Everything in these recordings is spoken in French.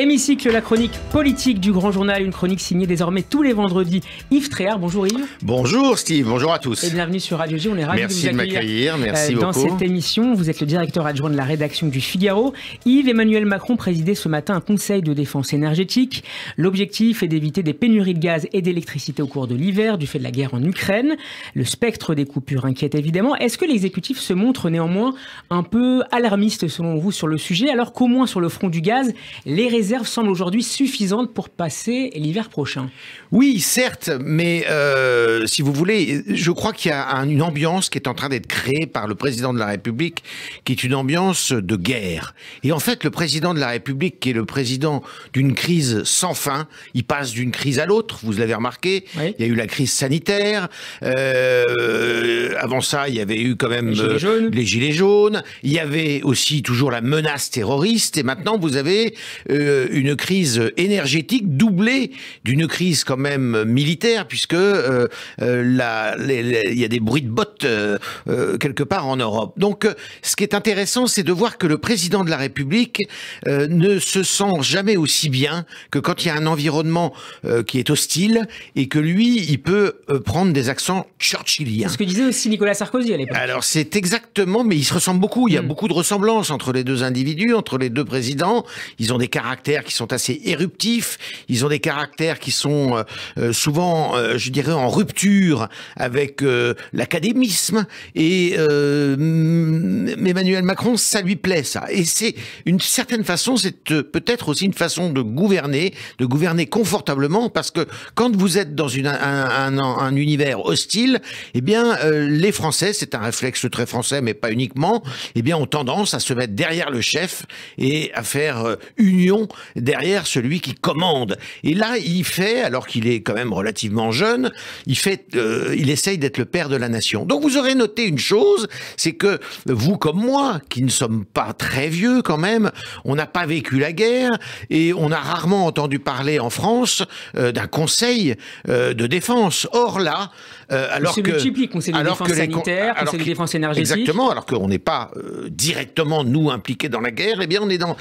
Hémicycle, la chronique politique du Grand Journal, une chronique signée désormais tous les vendredis. Yves Tréard, bonjour Yves. Bonjour Steve, bonjour à tous. Et bienvenue sur Radio G, on est ravis merci de vous accueillir. De merci euh, dans cette émission. Vous êtes le directeur adjoint de la rédaction du Figaro. Yves Emmanuel Macron présidait ce matin un conseil de défense énergétique. L'objectif est d'éviter des pénuries de gaz et d'électricité au cours de l'hiver du fait de la guerre en Ukraine. Le spectre des coupures inquiète évidemment. Est-ce que l'exécutif se montre néanmoins un peu alarmiste selon vous sur le sujet alors qu'au moins sur le front du gaz, les réserves semble aujourd'hui suffisante pour passer l'hiver prochain. Oui, certes, mais euh, si vous voulez, je crois qu'il y a une ambiance qui est en train d'être créée par le président de la République, qui est une ambiance de guerre. Et en fait, le président de la République, qui est le président d'une crise sans fin, il passe d'une crise à l'autre, vous l'avez remarqué, il y a eu la crise sanitaire, euh, avant ça, il y avait eu quand même les euh, gilets, jaunes. les gilets jaunes, il y avait aussi toujours la menace terroriste, et maintenant vous avez... Euh, une crise énergétique doublée d'une crise quand même militaire, puisque euh, euh, il y a des bruits de bottes quelque part en Europe. Donc, ce qui est intéressant, c'est de voir que le président de la République ne se sent jamais aussi bien que quand il y a un environnement qui est hostile et que lui, il peut prendre des accents churchilliens. Ce que disait aussi Nicolas Sarkozy à l'époque. Alors, c'est exactement, mais il se ressemble beaucoup. Il y a mm. beaucoup de ressemblances entre les deux individus, entre les deux présidents. Ils ont des caractères caractères qui sont assez éruptifs, ils ont des caractères qui sont euh, euh, souvent, euh, je dirais, en rupture avec l'académisme. Et Emmanuel Macron, ça lui plaît ça. Et c'est une certaine façon, c'est peut-être aussi une façon de gouverner, de gouverner confortablement, parce que quand vous êtes dans une, un, un univers hostile, eh bien, les Français, c'est un réflexe très français, mais pas uniquement, eh bien, ont tendance à se mettre derrière le chef et à faire union derrière celui qui commande. Et là, il fait, alors qu'il est quand même relativement jeune, il fait, euh, il essaye d'être le père de la nation. Donc vous aurez noté une chose, c'est que vous comme moi, qui ne sommes pas très vieux quand même, on n'a pas vécu la guerre et on a rarement entendu parler en France euh, d'un conseil euh, de défense. Or là, alors on que, multiplie, conseil de défense sanitaire, alors conseil de défense énergétique. Exactement, alors qu'on n'est pas directement nous impliqués dans la guerre, eh bien on est dans,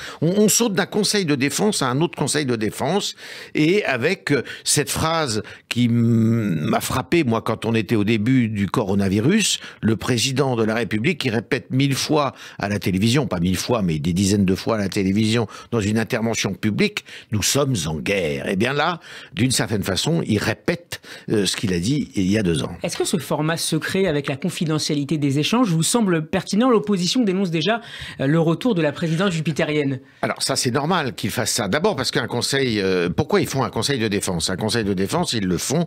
saute d'un conseil de défense à un autre conseil de défense, et avec euh, cette phrase qui m'a frappé, moi, quand on était au début du coronavirus, le président de la République qui répète mille fois à la télévision, pas mille fois, mais des dizaines de fois à la télévision, dans une intervention publique, nous sommes en guerre. Et eh bien là, d'une certaine façon, il répète euh, ce qu'il a dit il y a deux ans. Est-ce que ce format secret avec la confidentialité des échanges vous semble pertinent L'opposition dénonce déjà euh, le retour de la présidence jupitérienne. Alors ça, c'est normal qu'il qu'ils fassent ça. D'abord parce qu'un conseil, euh, pourquoi ils font un conseil de défense Un conseil de défense, ils le font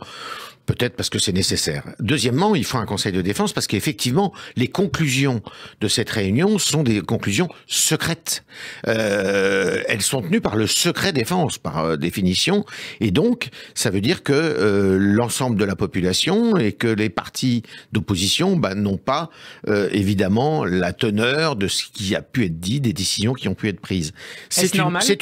peut-être parce que c'est nécessaire. Deuxièmement, ils font un conseil de défense parce qu'effectivement, les conclusions de cette réunion sont des conclusions secrètes. Euh, elles sont tenues par le secret défense, par euh, définition, et donc ça veut dire que l'ensemble de la population et que les partis d'opposition bah, n'ont pas évidemment la teneur de ce qui a pu être dit, des décisions qui ont pu être prises. C'est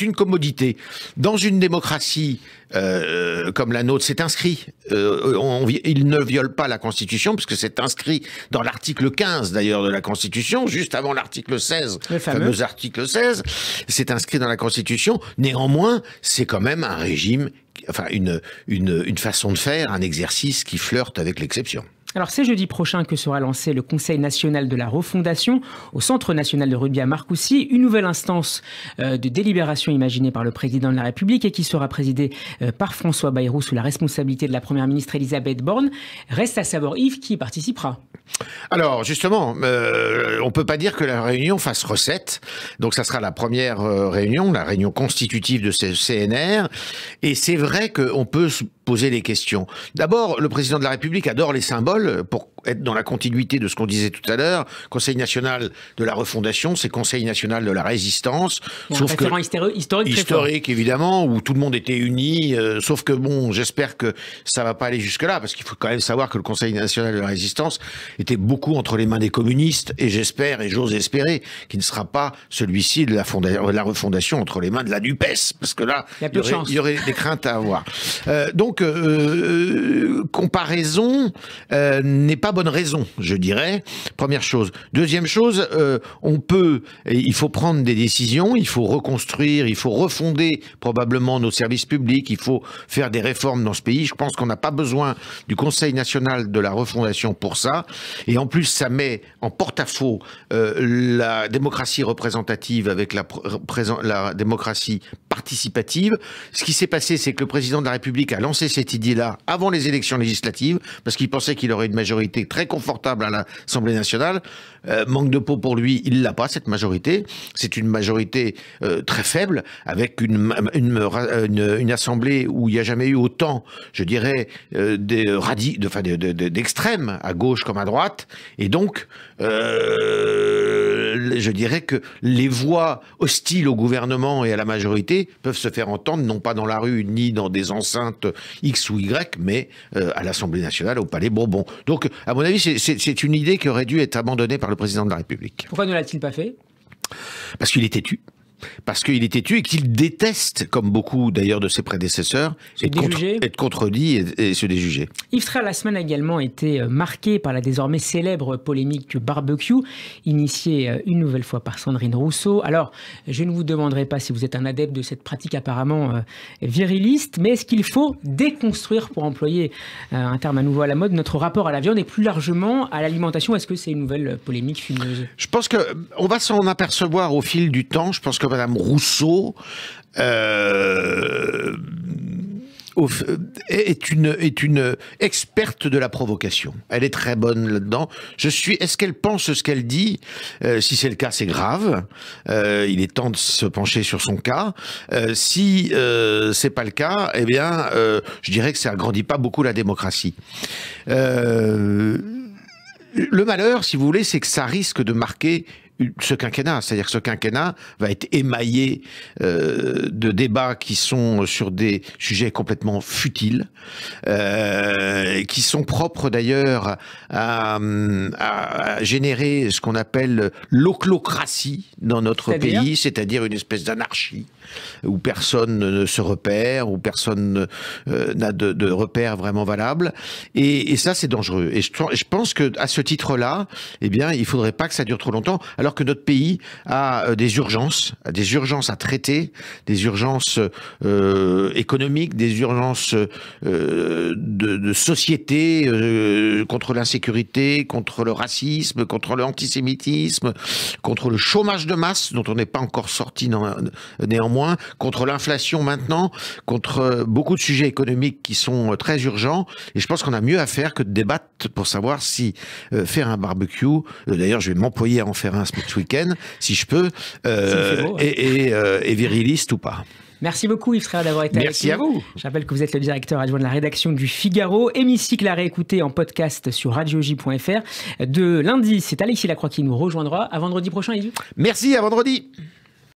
une, commodité. Dans une démocratie euh, comme la nôtre, c'est inscrit. Euh, on, il ne viole pas la Constitution, puisque c'est inscrit dans l'article 15 d'ailleurs de la Constitution, juste avant l'article 16, le fameux. article 16. C'est inscrit dans la Constitution. Néanmoins, c'est quand même un régime, enfin une, une façon de faire, un exercice qui flirte avec l'exception. Alors c'est jeudi prochain que sera lancé le Conseil national de la refondation au Centre national de rugby à Marcoussis, une nouvelle instance euh, de délibération imaginée par le président de la République et qui sera présidée euh, par François Bayrou sous la responsabilité de la première ministre Elisabeth Borne. Reste à savoir Yves qui participera. Alors justement, on euh, on peut pas dire que la réunion fasse recette. Donc ça sera la première réunion, la réunion constitutive de ce CNR. Et c'est vrai qu'on peut poser les questions. D'abord, le président de la République adore les symboles. Pour, être dans la continuité de ce qu'on disait tout à l'heure. Conseil national de la refondation, c'est Conseil national de la résistance. sauf que historique, évidemment, où tout le monde était uni. Euh, sauf que bon, j'espère que ça va pas aller jusque là, parce qu'il faut quand même savoir que le Conseil national de la résistance était beaucoup entre les mains des communistes, et j'espère et j'ose espérer qu'il ne sera pas celui-ci de la, la, refondation entre les mains de la Dupes, parce que là, il y, aurait, des craintes à avoir. Euh, donc, euh, comparaison n'est pas bonne raison, je dirais. Première chose. Deuxième chose, euh, on peut, il faut prendre des décisions, il faut reconstruire, il faut refonder probablement nos services publics, il faut faire des réformes dans ce pays. Je pense qu'on n'a pas besoin du Conseil national de la refondation pour ça. Et en plus, ça met en porte-à-faux euh, la démocratie représentative avec la démocratie participative. Ce qui s'est passé, c'est que le président de la République a lancé cette idée-là avant les élections législatives, parce qu'il pensait qu'il aurait une majorité très confortable à l'Assemblée nationale. Euh, manque de peau pour lui, il l'a pas, cette majorité. C'est une majorité euh, très faible, avec une, une, Assemblée où il n'y a jamais eu autant, je dirais, euh, des enfin, d'extrêmes, à gauche comme à droite. Et donc, je dirais que les voix hostiles au gouvernement et à la majorité peuvent se faire entendre, non pas dans la rue, ni dans des enceintes X ou Y, mais euh, à l'Assemblée nationale, au Palais Bourbon. Donc, à mon avis, c'est une idée qui aurait dû être abandonnée par le président de la République. Pourquoi ne l'a-t-il pas fait Parce qu'il est têtu parce qu'il est têtu et qu'il déteste, comme beaucoup d'ailleurs de ses prédécesseurs, être, contre, être, contredit et, se déjuger. Yves Tra, la semaine a également été euh, marqué par la désormais célèbre polémique barbecue, initiée euh, une nouvelle fois par Sandrine Rousseau. Alors, je ne vous demanderai pas si vous êtes un adepte de cette pratique apparemment euh, viriliste, mais est-ce qu'il faut déconstruire, pour employer un terme à nouveau à la mode, notre rapport à la viande et plus largement à l'alimentation Est-ce que c'est une nouvelle polémique fumeuse Je pense qu'on va s'en apercevoir au fil du temps. Je pense que Madame Rousseau euh, euh, est une, est une experte de la provocation. Elle est très bonne là-dedans. Je suis. Est-ce qu'elle pense ce qu'elle dit euh, Si c'est le cas, c'est grave. il est temps de se pencher sur son cas. Euh, si c'est pas le cas, eh bien, je dirais que ça agrandit pas beaucoup la démocratie. le malheur, si vous voulez, c'est que ça risque de marquer ce quinquennat. C'est-à-dire que ce quinquennat va être émaillé euh, de débats qui sont sur des sujets complètement futiles, euh, qui sont propres d'ailleurs à, générer ce qu'on appelle l'oclocratie dans notre pays, c'est-à-dire une espèce d'anarchie où personne ne se repère, où personne euh, n'a de, repères vraiment valables. Et, ça, c'est dangereux. Et je, pense que à ce titre-là, eh bien, il faudrait pas que ça dure trop longtemps. Alors que notre pays a euh, des urgences, des urgences à traiter, des urgences euh, économiques, des urgences euh, de, société contre l'insécurité, contre le racisme, contre l'antisémitisme, contre le chômage de masse dont on n'est pas encore sorti néanmoins, contre l'inflation maintenant, contre beaucoup de sujets économiques qui sont très urgents. Et je pense qu'on a mieux à faire que de débattre pour savoir si faire un barbecue, d'ailleurs je vais m'employer à en faire un ce ce week-end, si je peux, euh, euh, et, viriliste ou pas. Merci beaucoup Yves Tréard d'avoir été avec nous. Merci à vous. Je que vous êtes le directeur adjoint de la rédaction du Figaro. Hémicycle à réécouter en podcast sur RadioJ.fr De lundi, c'est Alexis Lacroix qui nous rejoindra. À vendredi prochain, Yves. Merci, à vendredi.